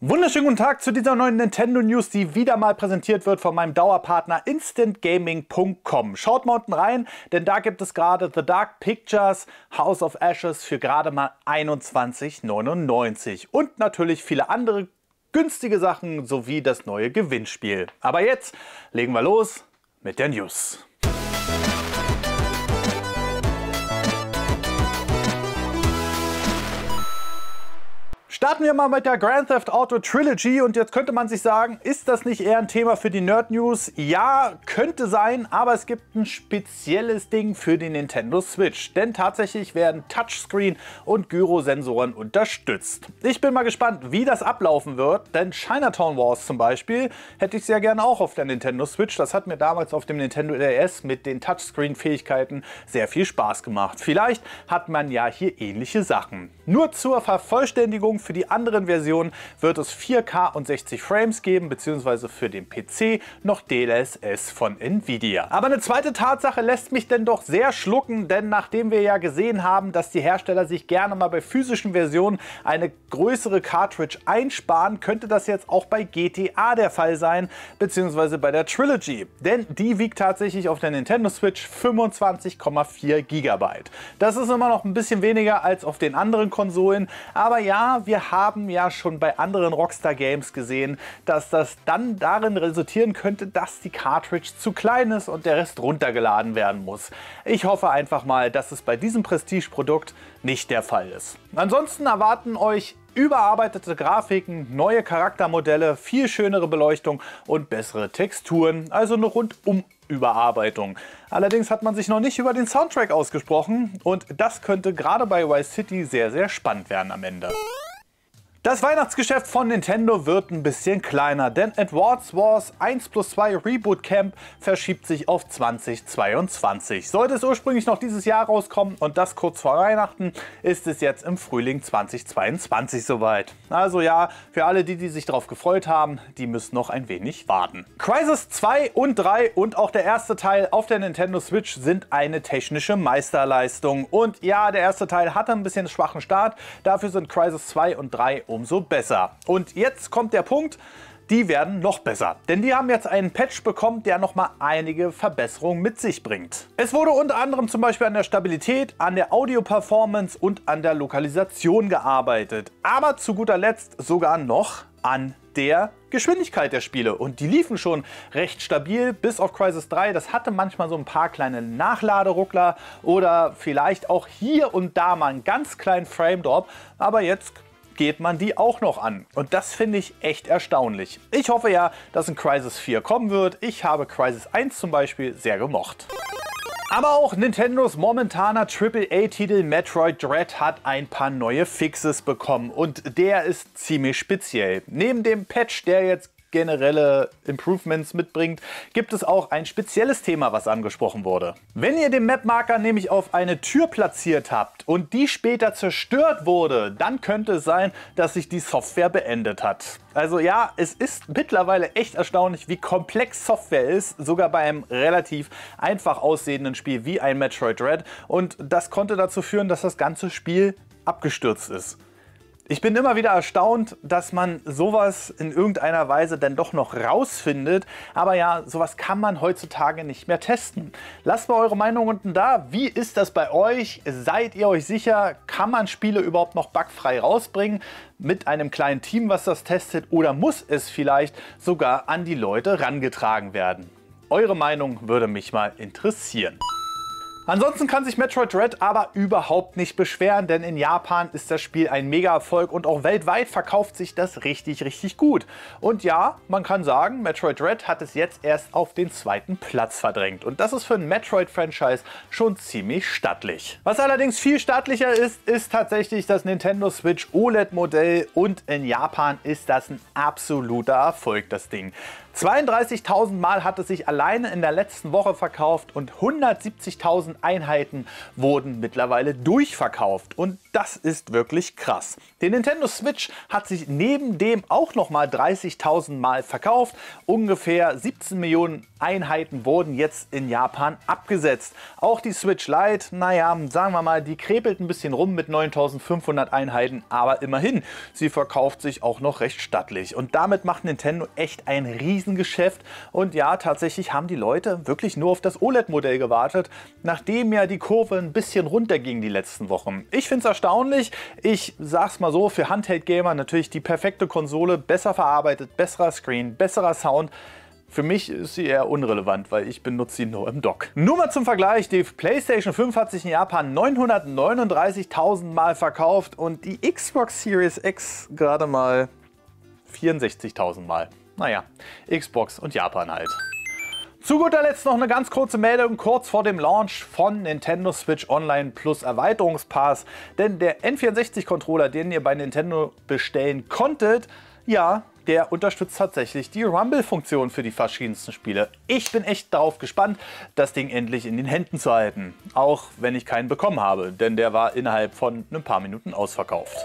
Wunderschönen guten Tag zu dieser neuen Nintendo News, die wieder mal präsentiert wird von meinem Dauerpartner instantgaming.com. Schaut mal unten rein, denn da gibt es gerade The Dark Pictures House of Ashes für gerade mal 21,99 und natürlich viele andere günstige Sachen sowie das neue Gewinnspiel. Aber jetzt legen wir los mit der News. Starten wir mal mit der Grand Theft Auto Trilogy und jetzt könnte man sich sagen, ist das nicht eher ein Thema für die Nerd News? Ja, könnte sein, aber es gibt ein spezielles Ding für die Nintendo Switch, denn tatsächlich werden Touchscreen und Gyrosensoren unterstützt. Ich bin mal gespannt, wie das ablaufen wird, denn Chinatown Wars zum Beispiel hätte ich sehr gerne auch auf der Nintendo Switch. Das hat mir damals auf dem Nintendo DS e mit den Touchscreen-Fähigkeiten sehr viel Spaß gemacht. Vielleicht hat man ja hier ähnliche Sachen. Nur zur Vervollständigung für die anderen Versionen wird es 4K und 60 Frames geben, beziehungsweise für den PC noch DLSS von Nvidia. Aber eine zweite Tatsache lässt mich denn doch sehr schlucken, denn nachdem wir ja gesehen haben, dass die Hersteller sich gerne mal bei physischen Versionen eine größere Cartridge einsparen, könnte das jetzt auch bei GTA der Fall sein, beziehungsweise bei der Trilogy. Denn die wiegt tatsächlich auf der Nintendo Switch 25,4 GB. Das ist immer noch ein bisschen weniger als auf den anderen Konsolen, aber ja, wir haben ja schon bei anderen Rockstar Games gesehen, dass das dann darin resultieren könnte, dass die Cartridge zu klein ist und der Rest runtergeladen werden muss. Ich hoffe einfach mal, dass es bei diesem Prestige-Produkt nicht der Fall ist. Ansonsten erwarten euch überarbeitete Grafiken, neue Charaktermodelle, viel schönere Beleuchtung und bessere Texturen, also eine rundum Überarbeitung. Allerdings hat man sich noch nicht über den Soundtrack ausgesprochen und das könnte gerade bei Vice City sehr, sehr spannend werden am Ende. Das Weihnachtsgeschäft von Nintendo wird ein bisschen kleiner, denn Advance Wars 1 plus 2 Reboot Camp verschiebt sich auf 2022. Sollte es ursprünglich noch dieses Jahr rauskommen und das kurz vor Weihnachten, ist es jetzt im Frühling 2022 soweit. Also ja, für alle die, die sich darauf gefreut haben, die müssen noch ein wenig warten. Crisis 2 und 3 und auch der erste Teil auf der Nintendo Switch sind eine technische Meisterleistung. Und ja, der erste Teil hatte ein bisschen schwachen Start, dafür sind Crisis 2 und 3 um umso besser. Und jetzt kommt der Punkt, die werden noch besser. Denn die haben jetzt einen Patch bekommen, der nochmal einige Verbesserungen mit sich bringt. Es wurde unter anderem zum Beispiel an der Stabilität, an der Audio-Performance und an der Lokalisation gearbeitet. Aber zu guter Letzt sogar noch an der Geschwindigkeit der Spiele. Und die liefen schon recht stabil, bis auf Crisis 3. Das hatte manchmal so ein paar kleine Nachladeruckler oder vielleicht auch hier und da mal einen ganz kleinen Frame-Drop. Aber jetzt geht man die auch noch an. Und das finde ich echt erstaunlich. Ich hoffe ja, dass ein Crysis 4 kommen wird. Ich habe Crysis 1 zum Beispiel sehr gemocht. Aber auch Nintendos momentaner AAA-Titel Metroid Dread hat ein paar neue Fixes bekommen und der ist ziemlich speziell. Neben dem Patch, der jetzt generelle Improvements mitbringt, gibt es auch ein spezielles Thema, was angesprochen wurde. Wenn ihr den Mapmarker nämlich auf eine Tür platziert habt und die später zerstört wurde, dann könnte es sein, dass sich die Software beendet hat. Also ja, es ist mittlerweile echt erstaunlich, wie komplex Software ist, sogar bei einem relativ einfach aussehenden Spiel wie ein Metroid Red. und das konnte dazu führen, dass das ganze Spiel abgestürzt ist. Ich bin immer wieder erstaunt, dass man sowas in irgendeiner Weise dann doch noch rausfindet. Aber ja, sowas kann man heutzutage nicht mehr testen. Lasst mal eure Meinung unten da. Wie ist das bei euch? Seid ihr euch sicher? Kann man Spiele überhaupt noch bugfrei rausbringen? Mit einem kleinen Team, was das testet? Oder muss es vielleicht sogar an die Leute rangetragen werden? Eure Meinung würde mich mal interessieren. Ansonsten kann sich Metroid Dread aber überhaupt nicht beschweren, denn in Japan ist das Spiel ein Mega-Erfolg und auch weltweit verkauft sich das richtig, richtig gut. Und ja, man kann sagen, Metroid Dread hat es jetzt erst auf den zweiten Platz verdrängt. Und das ist für ein Metroid-Franchise schon ziemlich stattlich. Was allerdings viel stattlicher ist, ist tatsächlich das Nintendo Switch OLED-Modell und in Japan ist das ein absoluter Erfolg, das Ding. 32.000 Mal hat es sich alleine in der letzten Woche verkauft und 170.000 Einheiten wurden mittlerweile durchverkauft und das ist wirklich krass. Die Nintendo Switch hat sich neben dem auch nochmal 30.000 Mal verkauft, ungefähr 17 Millionen Einheiten wurden jetzt in Japan abgesetzt. Auch die Switch Lite, naja, sagen wir mal, die krepelt ein bisschen rum mit 9500 Einheiten, aber immerhin, sie verkauft sich auch noch recht stattlich. Und damit macht Nintendo echt ein Riesengeschäft. Und ja, tatsächlich haben die Leute wirklich nur auf das OLED-Modell gewartet, nachdem ja die Kurve ein bisschen runterging die letzten Wochen. Ich finde es erstaunlich. Ich sag's mal so, für Handheld-Gamer natürlich die perfekte Konsole, besser verarbeitet, besserer Screen, besserer Sound. Für mich ist sie eher unrelevant, weil ich benutze sie nur im Dock. Nur mal zum Vergleich, die PlayStation 5 hat sich in Japan 939.000 Mal verkauft und die Xbox Series X gerade mal 64.000 Mal. Naja, Xbox und Japan halt. Zu guter Letzt noch eine ganz kurze Meldung kurz vor dem Launch von Nintendo Switch Online Plus Erweiterungspass. Denn der N64-Controller, den ihr bei Nintendo bestellen konntet, ja, der unterstützt tatsächlich die Rumble-Funktion für die verschiedensten Spiele. Ich bin echt darauf gespannt, das Ding endlich in den Händen zu halten. Auch wenn ich keinen bekommen habe, denn der war innerhalb von ein paar Minuten ausverkauft.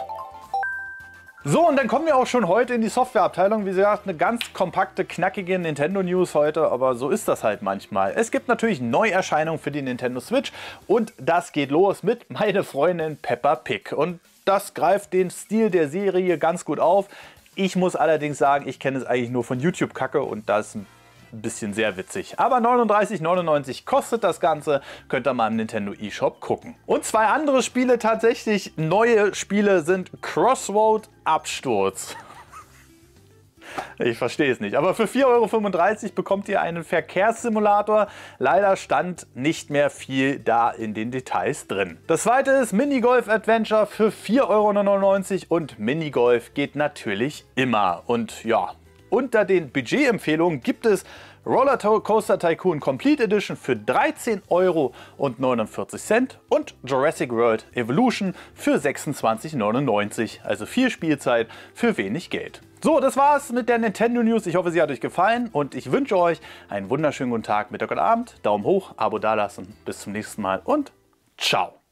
So, und dann kommen wir auch schon heute in die Softwareabteilung. Wie gesagt, eine ganz kompakte, knackige Nintendo-News heute, aber so ist das halt manchmal. Es gibt natürlich Neuerscheinungen für die Nintendo Switch und das geht los mit meine Freundin Peppa Pig. Und das greift den Stil der Serie ganz gut auf. Ich muss allerdings sagen, ich kenne es eigentlich nur von YouTube-Kacke und das ist ein bisschen sehr witzig. Aber 39,99 kostet das Ganze, könnt ihr mal im Nintendo eShop gucken. Und zwei andere Spiele tatsächlich, neue Spiele sind Crossroad Absturz. Ich verstehe es nicht. Aber für 4,35 Euro bekommt ihr einen Verkehrssimulator. Leider stand nicht mehr viel da in den Details drin. Das zweite ist Minigolf Adventure für 4,99 Euro und Minigolf geht natürlich immer. Und ja, unter den Budgetempfehlungen gibt es Roller Coaster Tycoon Complete Edition für 13,49 Euro und Jurassic World Evolution für 26,99 Euro. Also viel Spielzeit für wenig Geld. So, das war's mit der Nintendo News. Ich hoffe, sie hat euch gefallen und ich wünsche euch einen wunderschönen guten Tag, Mittag und Abend. Daumen hoch, Abo dalassen. Bis zum nächsten Mal und ciao.